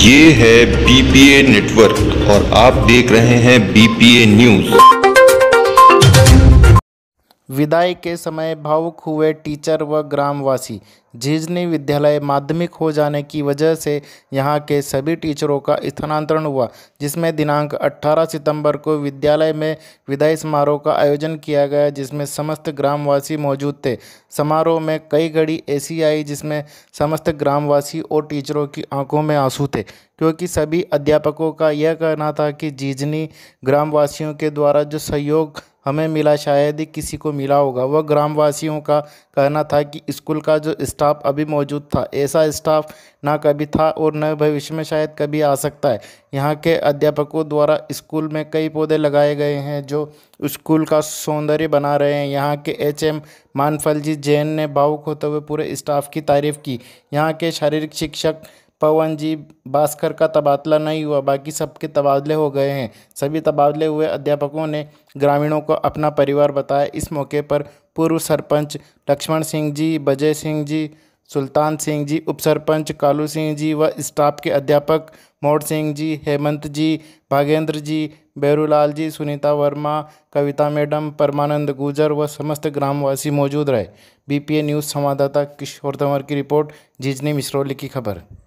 ये है BPA network और आप देख रहे हैं बीपीए न्यूज विदाई के समय भावुक हुए टीचर व ग्रामवासी झीजनी विद्यालय माध्यमिक हो जाने की वजह से यहाँ के सभी टीचरों का स्थानांतरण हुआ जिसमें दिनांक 18 सितंबर को विद्यालय में विदाई समारोह का आयोजन किया गया जिसमें समस्त ग्रामवासी मौजूद थे समारोह में कई घड़ी ऐसी आई जिसमें समस्त ग्रामवासी और टीचरों की आंखों में आंसू थे क्योंकि सभी अध्यापकों का यह कहना था कि जीजनी ग्रामवासियों के द्वारा जो सहयोग हमें मिला शायद ही किसी को मिला होगा वह ग्रामवासियों का कहना था कि स्कूल का जो स्टाफ अभी मौजूद था ऐसा स्टाफ ना कभी था और न भविष्य में शायद कभी आ सकता है यहाँ के अध्यापकों द्वारा स्कूल में कई पौधे लगाए गए हैं जो स्कूल का सौंदर्य बना रहे हैं यहाँ के एचएम मानफल जी जैन ने भावुक होते हुए पूरे स्टाफ की तारीफ़ की यहाँ के शारीरिक शिक्षक पवन जी भास्कर का तबादला नहीं हुआ बाकी सबके तबादले हो गए हैं सभी तबादले हुए अध्यापकों ने ग्रामीणों को अपना परिवार बताया इस मौके पर पूर्व सरपंच लक्ष्मण सिंह जी बजय सिंह जी सुल्तान सिंह जी उप सरपंच कालू सिंह जी व स्टाफ के अध्यापक मोड़ सिंह जी हेमंत जी भागेंद्र जी बैरूलाल जी सुनीता वर्मा कविता मैडम परमानंद गुजर व समस्त ग्रामवासी मौजूद रहे बीपीए न्यूज़ संवाददाता किशोर तंवर की रिपोर्ट जिजनी मिश्रोली की खबर